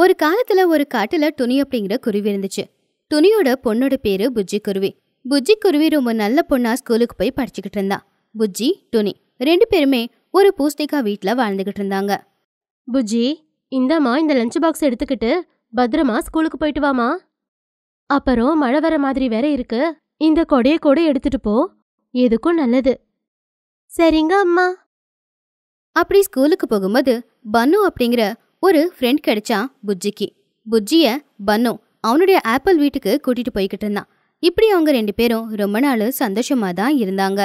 ஒரு காலத்துல ஒரு காட்டுல துணி அப்படிங்கிற குருவி இருந்துச்சு துணியோட பொண்ணோட பேரு புஜ்ஜி குருவி புஜ்ஜி குருவி ரொம்ப நல்ல பொண்ணா ஸ்கூலுக்கு போய் படிச்சுக்கிட்டு இருந்தா புஜ்ஜி துணி ரெண்டு பேருமே ஒரு பூஸ்டிக்கா வீட்டுல வாழ்ந்துகிட்டு இருந்தாங்க புஜ்ஜி இந்தாம்மா இந்த லஞ்ச் பாக்ஸ் எடுத்துக்கிட்டு பத்திரமா ஸ்கூலுக்கு போயிட்டு வாமா அப்புறம் மழை வர மாதிரி வேற இருக்கு இந்த கொடையை கூட எடுத்துட்டு போ எதுக்கும் நல்லது சரிங்க அம்மா அப்படி ஸ்கூலுக்கு போகும்போது பனு அப்படிங்கிற ஒரு ஃப்ரெண்ட் கிடைச்சா புஜ்ஜிக்கு புஜ்ஜிய பன்னு அவனுடைய ஆப்பிள் வீட்டுக்கு கூட்டிட்டு போய்கிட்டு இருந்தான் இப்படி அவங்க ரெண்டு பேரும் ரொம்ப நாள் சந்தோஷமா தான் இருந்தாங்க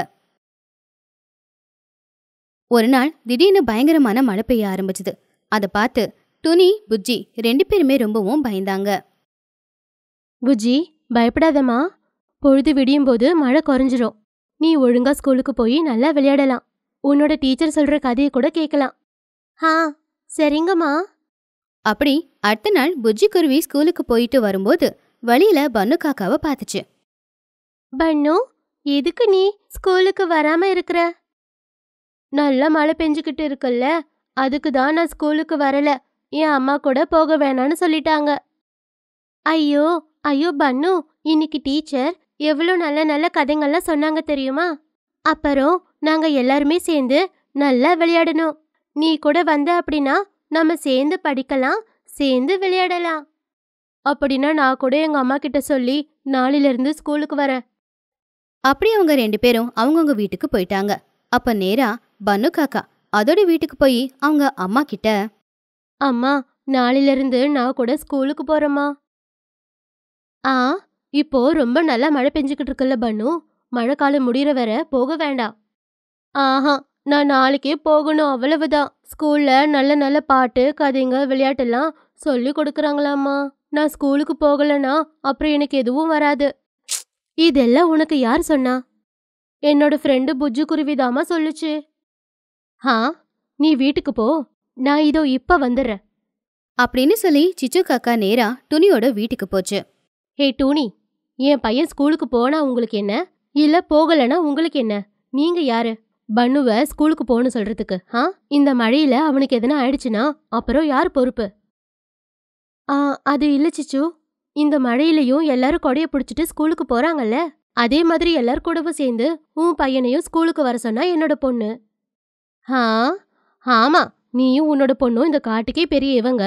ஒரு நாள் திடீர்னு பயங்கரமான மழை பெய்ய ஆரம்பிச்சது அதை பார்த்து துணி புஜ்ஜி ரெண்டு பேருமே ரொம்பவும் பயந்தாங்க புஜ்ஜி பயப்படாதம்மா பொழுது விடியும் போது மழை குறைஞ்சிரும் நீ ஒழுங்கா ஸ்கூலுக்கு போய் நல்லா விளையாடலாம் உன்னோட டீச்சர் சொல்ற கதையை கூட கேட்கலாம் ஆ சரிங்கம்மா அப்படி அடுத்த நாள் புஜ்ஜி குருவி ஸ்கூலுக்கு போயிட்டு வரும்போது வழியில பன்னு காக்காவை பார்த்துச்சு பன்னு எதுக்கு நீ ஸ்கூலுக்கு வராம இருக்கிற நல்ல மழை பெஞ்சுக்கிட்டு இருக்குல்ல அதுக்கு தான் நான் ஸ்கூலுக்கு வரல என் அம்மா கூட போக வேணான்னு சொல்லிட்டாங்க ஐயோ ஐயோ பன்னு இன்னைக்கு டீச்சர் எவ்வளோ நல்ல நல்ல கதைங்கள்லாம் சொன்னாங்க தெரியுமா அப்புறம் நாங்கள் எல்லாருமே சேர்ந்து நல்லா விளையாடணும் நீ கூட வந்த அப்படின்னா நம்ம சேர்ந்து படிக்கலாம் சேர்ந்து விளையாடலாம் அப்படின்னா நான் கூட எங்கள் அம்மா கிட்ட சொல்லி நாளிலிருந்து ஸ்கூலுக்கு வரேன் அப்படி அவங்க ரெண்டு பேரும் அவங்கவுங்க வீட்டுக்கு போயிட்டாங்க அப்ப நேரா பனு காக்கா அதோட வீட்டுக்கு போய் அவங்க அம்மா கிட்ட அம்மா நாளிலிருந்து நான் கூட ஸ்கூலுக்கு போறேம்மா ஆ இப்போ ரொம்ப நல்லா மழை பெஞ்சுக்கிட்டு இருக்குல்ல பண்ணு மழைக்காலம் முடிகிற வர போக வேண்டாம் ஆஹா நான் நாளைக்கே போகணும் அவ்வளவுதான் ஸ்கூலில் நல்ல நல்ல பாட்டு கதைங்க விளையாட்டெல்லாம் சொல்லி கொடுக்குறாங்களாமா நான் ஸ்கூலுக்கு போகலன்னா அப்புறம் எனக்கு எதுவும் வராது இதெல்லாம் உனக்கு யார் சொன்னா என்னோட ஃப்ரெண்டு புஜ்ஜு குருவிதாமா சொல்லுச்சு ஆ நீ வீட்டுக்கு போ நான் இதோ இப்போ வந்துடுறேன் அப்படின்னு சொல்லி சிச்சு காக்கா நேரா டுனியோட வீட்டுக்கு போச்சு ஹே டூனி என் பையன் ஸ்கூலுக்கு போனா உங்களுக்கு என்ன இல்ல போகலன்னா உங்களுக்கு என்ன நீங்க யாரு பண்ணுவை ஸ்கூலுக்கு போகணும் சொல்றதுக்கு ஆ இந்த மழையில அவனுக்கு எதனா ஆயிடுச்சுன்னா அப்புறம் யார் பொறுப்பு ஆ அது இல்லை சிச்சு இந்த மழையிலையும் எல்லாரும் கொடையை பிடிச்சிட்டு ஸ்கூலுக்கு போறாங்கல்ல அதே மாதிரி எல்லாரும் கூடவும் சேர்ந்து உன் பையனையும் ஸ்கூலுக்கு வர சொன்னா என்னோட பொண்ணு ஆ ஆமா நீயும் உன்னோட பொண்ணும் இந்த காட்டுக்கே பெரிய இவங்க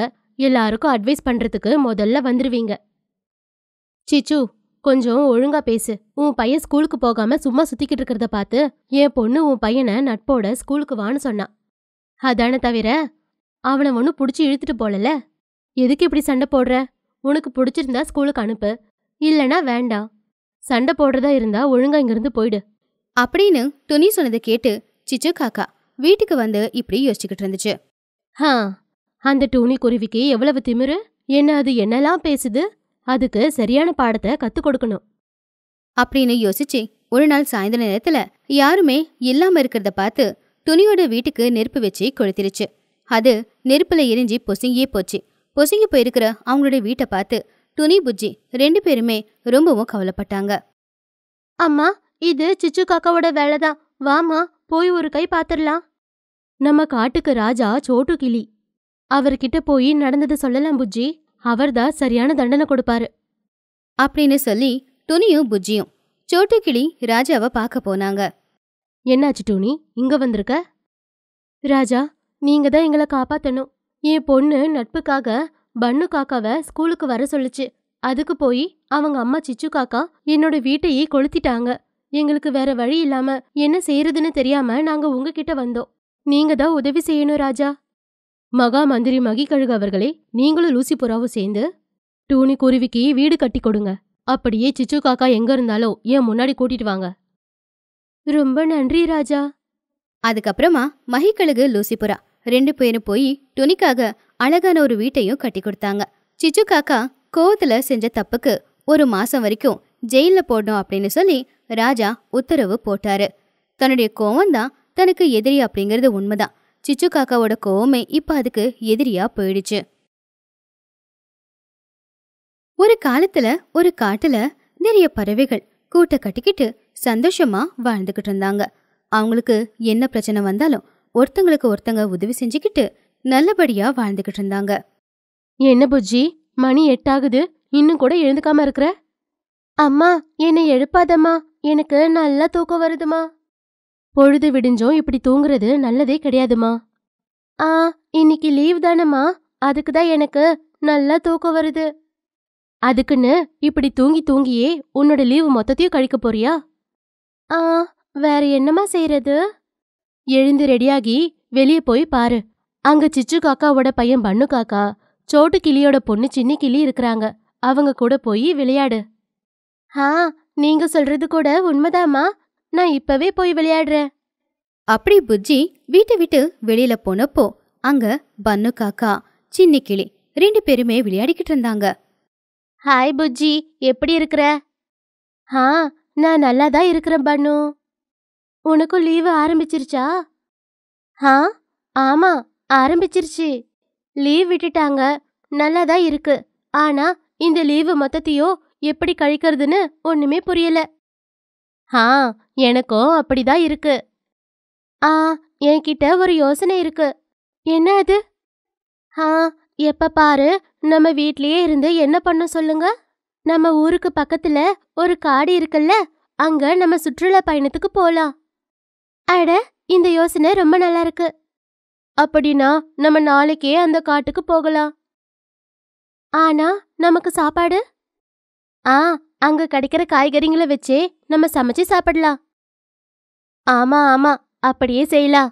எல்லாருக்கும் அட்வைஸ் பண்றதுக்கு முதல்ல வந்துருவீங்க சிச்சு கொஞ்சம் ஒழுங்கா பேசு உன் பையன் ஸ்கூலுக்கு போகாம சும்மா சுத்திக்கிட்டு இருக்கிறத பார்த்து என் பொண்ணு உன் பையனை நட்போட ஸ்கூலுக்கு வான்னு சொன்னான் அதான தவிர அவனை ஒன்றும் பிடிச்சி இழுத்துட்டு போலல எதுக்கு இப்படி சண்டை போடுற உனக்கு பிடிச்சிருந்தா ஸ்கூலுக்கு அனுப்பு இல்லைனா வேண்டாம் சண்டை போடுறதா இருந்தா ஒழுங்கா இங்கிருந்து போயிடு அப்படின்னு துணி சொன்னதை கேட்டு சிச்சு காக்கா வீட்டுக்கு வந்து இப்படி யோசிச்சுக்கிட்டு இருந்துச்சு ஹா அந்த டூனி குருவிக்கு எவ்வளவு திமிரு என்ன அது என்னெல்லாம் பேசுது அதுக்கு சரியான பாடத்தை கற்றுக் கொடுக்கணும் அப்படின்னு யோசிச்சு ஒரு நாள் சாயந்தர நேரத்துல யாருமே இல்லாம இருக்கிறத பார்த்து துணியோட வீட்டுக்கு நெருப்பு வச்சு கொளுத்திருச்சு அது நெருப்புல எரிஞ்சு பொசுங்கியே போச்சு பொசுங்கி போயிருக்கிற அவங்களோட வீட்டை பார்த்து துணி புஜ்ஜி ரெண்டு பேருமே ரொம்பவும் கவலைப்பட்டாங்க அம்மா இது சிச்சு காக்காவோட வேலைதான் வாமா போய் ஒரு கை பாத்திரலாம் நம்ம காட்டுக்கு ராஜா சோட்டு கிளி அவர்கிட்ட போய் நடந்தது சொல்லலாம் புஜ்ஜி அவர்தான் சரியான தண்டனை கொடுப்பாரு அப்படின்னு சொல்லி துணியும் புஜ்ஜியும் சோட்டு கிளி ராஜாவை பார்க்க போனாங்க என்னாச்சு டூனி இங்க வந்திருக்க ராஜா நீங்க தான் எங்களை காப்பாத்தணும் என் பொண்ணு நட்புக்காக பண்ணு காக்காவை ஸ்கூலுக்கு வர சொல்லுச்சு அதுக்கு போய் அவங்க அம்மா சிச்சு காக்கா என்னோட வீட்டையே கொளுத்திட்டாங்க எங்களுக்கு வேற வழி இல்லாம என்ன செய்யறதுன்னு தெரியாம நாங்க உங்ககிட்ட வந்தோம் நீங்க தான் உதவி செய்யணும் ராஜா மகா மந்திரி மகி கழுகு அவர்களே நீங்களும் லூசி புறாவும் சேர்ந்து டூனி குருவிக்கு வீடு கட்டி கொடுங்க அப்படியே சிச்சு காக்கா எங்க இருந்தாலும் என் முன்னாடி கூட்டிட்டு வாங்க ரொம்ப நன்றி ராஜா அதுக்கப்புறமா மகிக்கழுகு லூசிபுரா ரெண்டு பேரும் போய் டுனிக்காக அழகான ஒரு வீட்டையும் கட்டி கொடுத்தாங்க சிச்சு காக்கா கோவத்துல செஞ்ச தப்புக்கு ஒரு மாசம் வரைக்கும் ஜெயில போடணும் அப்படின்னு சொல்லி ராஜா உத்தரவு போட்டாரு தன்னுடைய கோவம் தான் தனக்கு எதிரி அப்படிங்கிறது உண்மைதான் சிச்சு காக்காவோட கோவமே இப்ப அதுக்கு எதிரியா போயிடுச்சு ஒரு காலத்துல ஒரு காட்டுல நிறைய பறவைகள் கூட்ட கட்டிக்கிட்டு சந்தோஷமா வாழ்ந்துகிட்டு இருந்தாங்க அவங்களுக்கு என்ன பிரச்சனை வந்தாலும் ஒருத்தங்களுக்கு ஒருத்தங்க உதவி செஞ்சுக்கிட்டு நல்லபடியா வாழ்ந்துகிட்டு இருந்தாங்க என்ன புஜ்ஜி மணி எட்டாகுது இன்னும் கூட எழுந்துக்காம இருக்கிற அம்மா என்னை எழுப்பாதம்மா எனக்கு நல்லா தூக்கம் வருதுமா பொழுது விடிஞ்சோம் இப்படி தூங்குறது நல்லதே கிடையாதுமா ஆ இன்னைக்கு லீவ் தானம்மா அதுக்கு தான் எனக்கு நல்லா தூக்கம் வருது அதுக்குன்னு இப்படி தூங்கி தூங்கியே உன்னோட லீவு மொத்தத்தையும் கழிக்க போறியா ஆ வேற என்னம்மா செய்யறது எழுந்து ரெடியாகி வெளியே போய் பாரு அங்க சிச்சு காக்காவோட பையன் பண்ணு காக்கா சோட்டு கிளியோட பொண்ணு சின்ன கிளி இருக்கிறாங்க அவங்க கூட போய் விளையாடு ஆ நீங்க சொல்றது கூட உண்மைதாம்மா நான் இப்பவே போய் விளையாடுறேன் அப்படி புஜ்ஜி வீட்டை விட்டு வெளியில போனப்போ அங்க பன்னு காக்கா சின்ன கிளி ரெண்டு பேருமே விளையாடிக்கிட்டு இருந்தாங்க ஹாய் புஜ்ஜி எப்படி இருக்கிற ஆ நான் நல்லா தான் இருக்கிறேன் பன்னு உனக்கும் லீவு ஆரம்பிச்சிருச்சா ஆ ஆமா ஆரம்பிச்சிருச்சு லீவ் விட்டுட்டாங்க நல்லா தான் இருக்கு ஆனா இந்த லீவு மொத்தத்தையோ எப்படி கழிக்கிறதுன்னு ஒண்ணுமே புரியல ஆ எனக்கும் அப்படிதான் இருக்கு ஆ என்கிட்ட ஒரு யோசனை இருக்கு என்ன அது ஆ எப்ப பாரு நம்ம வீட்லயே இருந்து என்ன பண்ண சொல்லுங்க நம்ம ஊருக்கு பக்கத்துல ஒரு காடு இருக்குல்ல அங்க நம்ம சுற்றுலா பயணத்துக்கு போலாம் அட இந்த யோசனை ரொம்ப நல்லா இருக்கு அப்படின்னா நம்ம நாளைக்கே அந்த காட்டுக்கு போகலாம் ஆனா நமக்கு சாப்பாடு ஆ அங்க கிடைக்கிற காய்கறிங்களை வச்சே நம்ம சமைச்சு சாப்பிடலாம் ஆமா ஆமா அப்படியே செய்யலாம்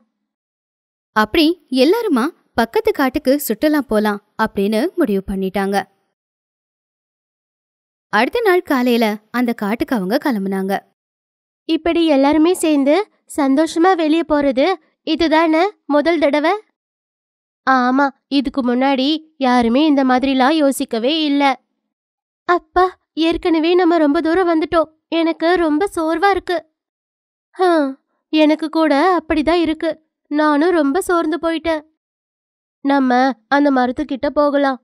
அப்படி எல்லாருமா பக்கத்து காட்டுக்கு சுற்றுலா போலாம் அப்படின்னு முடிவு பண்ணிட்டாங்க அடுத்த நாள் காலையில அந்த காட்டுக்கு அவங்க கிளம்புனாங்க இப்படி எல்லாருமே சேர்ந்து சந்தோஷமா வெளியே போறது இதுதானே முதல் தடவை ஆமா இதுக்கு முன்னாடி யாருமே இந்த மாதிரிலாம் யோசிக்கவே இல்லை அப்பா ஏற்கனவே நம்ம ரொம்ப தூரம் வந்துட்டோம் எனக்கு ரொம்ப சோர்வா இருக்கு எனக்கு கூட அப்படிதான் இருக்கு நானும் ரொம்ப சோர்ந்து போயிட்டேன் நம்ம அந்த மரத்துக்கிட்ட போகலாம்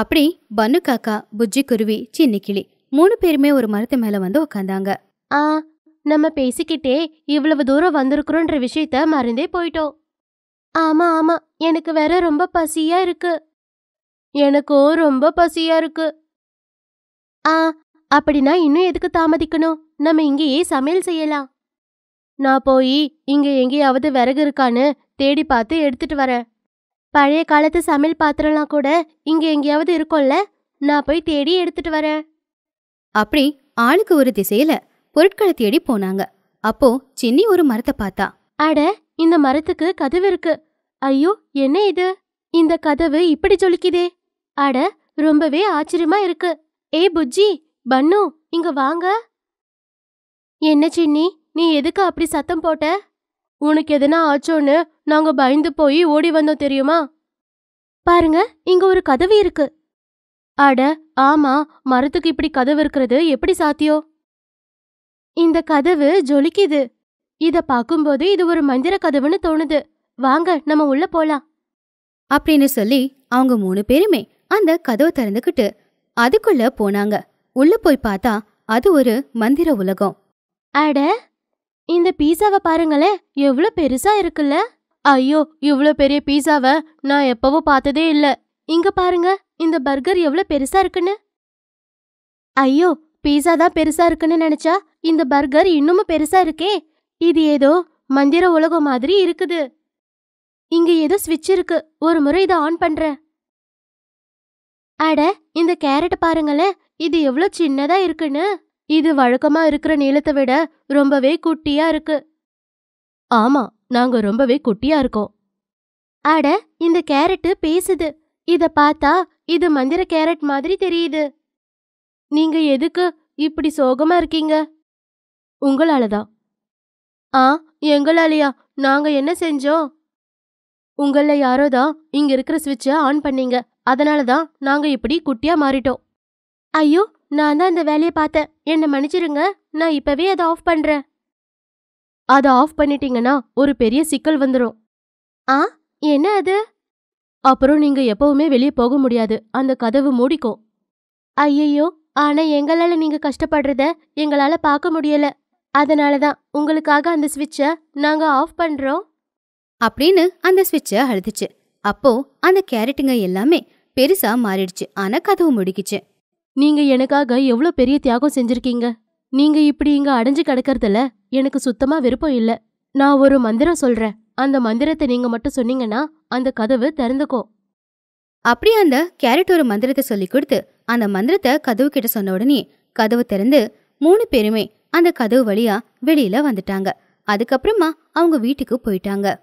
அப்படி பனு காக்கா புஜ்ஜி குருவி சின்ன கிளி மூணு பேருமே ஒரு மரத்து மேல வந்து உக்காந்தாங்க ஆ நம்ம பேசிக்கிட்டே இவ்வளவு தூரம் வந்திருக்கிறோன்ற விஷயத்த மறந்தே போயிட்டோம் ஆமா ஆமா எனக்கு வேற ரொம்ப பசியா இருக்கு எனக்கும் ரொம்ப பசியா இருக்கு ஆ அப்படின்னா இன்னும் எதுக்கு தாமதிக்கணும் நம்ம இங்கேயே சமையல் செய்யலாம் நான் போய் இங்க எங்கேயாவது விறகு இருக்கான்னு தேடி பார்த்து எடுத்துட்டு வரேன் பழைய காலத்து சமையல் பாத்திரம்லாம் கூட இங்க எங்கேயாவது இருக்கும்ல நான் போய் தேடி எடுத்துட்டு வரேன் அப்படி ஆளுக்கு ஒரு திசையில பொருட்களை தேடி போனாங்க அப்போ சின்னி ஒரு மரத்தை பார்த்தா அட இந்த மரத்துக்கு கதவு இருக்கு ஐயோ என்ன இது இந்த கதவு இப்படி ஜொலிக்குதே அட ரொம்பவே ஆச்சரியமா இருக்கு ஏ புஜ்ஜி பண்ணு இங்க வாங்க என்ன சின்னி நீ எதுக்கு அப்படி சத்தம் போட்ட உனக்கு எதனா ஆச்சோன்னு நாங்க பயந்து போய் ஓடி வந்தோம் தெரியுமா பாருங்க இங்க ஒரு கதவு இருக்கு அட ஆமா மரத்துக்கு இப்படி கதவு இருக்கிறது எப்படி சாத்தியம் இந்த கதவு ஜொலிக்குது இத பாக்கும்போது இது ஒரு மந்திர கதவுன்னு தோணுது வாங்க நம்ம உள்ள போலாம் அப்படின்னு சொல்லி அவங்க மூணு பேருமே அந்த கதவை திறந்துக்கிட்டு அதுக்குள்ள போனாங்க உள்ள போய் பார்த்தா அது ஒரு மந்திர உலகம் அட இந்த பீஸாவை பாருங்களேன் எவ்வளவு பெருசா இருக்குல்ல ஐயோ இவ்வளவு பெரிய பீஸாவை நான் எப்பவும் பார்த்ததே இல்ல இங்க பாருங்க இந்த பர்கர் எவ்வளவு பெருசா இருக்குன்னு ஐயோ பீஸா தான் பெருசா இருக்குன்னு நினைச்சா இந்த பர்கர் இன்னமும் பெருசா இருக்கே இது ஏதோ மந்திர உலகம் மாதிரி இருக்குது இங்க ஏதோ ஸ்விட்ச் இருக்கு ஒரு முறை இதை ஆன் பண்றேன் அட இந்த கேரட் பாருங்களேன் இது எவ்வளோ சின்னதா இருக்குன்னு இது வழக்கமா இருக்கிற நீளத்தை விட ரொம்பவே குட்டியா இருக்கு ஆமா நாங்க ரொம்பவே குட்டியா இருக்கோம் அட இந்த கேரட்டு பேசுது இத பார்த்தா இது மந்திர கேரட் மாதிரி தெரியுது நீங்க எதுக்கு இப்படி சோகமா இருக்கீங்க உங்களால தான் ஆ எங்களாலயா நாங்க என்ன செஞ்சோம் உங்கள யாரோ தான் இங்க இருக்கிற சுவிட்ச ஆன் பண்ணீங்க அதனால தான் நாங்கள் இப்படி குட்டியாக மாறிட்டோம் ஐயோ நான் தான் அந்த வேலையை பார்த்தேன் என்னை மன்னிச்சிருங்க நான் இப்போவே அதை ஆஃப் பண்ணுறேன் அதை ஆஃப் பண்ணிட்டீங்கன்னா ஒரு பெரிய சிக்கல் வந்துடும் ஆ என்ன அது அப்புறம் நீங்க எப்பவுமே வெளியே போக முடியாது அந்த கதவு மூடிக்கும் ஐயையோ ஆனா எங்களால நீங்க கஷ்டப்படுறத எங்களால பார்க்க முடியல அதனால தான் உங்களுக்காக அந்த ஸ்விட்சை நாங்க ஆஃப் பண்றோம் அப்படின்னு அந்த ஸ்விட்சை அழுதுச்சு அப்போ அந்த கேரட்டுங்க எல்லாமே பெருசா மாறிடுச்சு ஆனா கதவு முடிக்குச்சு நீங்க எனக்காக எவ்வளவு பெரிய தியாகம் செஞ்சிருக்கீங்க நீங்க இப்படி இங்க அடைஞ்சு கிடக்கறதுல எனக்கு சுத்தமா விருப்பம் இல்ல நான் ஒரு மந்திரம் சொல்றேன் அந்த மந்திரத்தை நீங்க மட்டும் சொன்னீங்கன்னா அந்த கதவு திறந்துக்கும் அப்படியே அந்த கேரட் ஒரு மந்திரத்தை சொல்லி கொடுத்து அந்த மந்திரத்தை கதவு கிட்ட சொன்ன உடனே கதவு திறந்து மூணு பேருமே அந்த கதவு வழியா வெளியில வந்துட்டாங்க அதுக்கப்புறமா அவங்க வீட்டுக்கு போயிட்டாங்க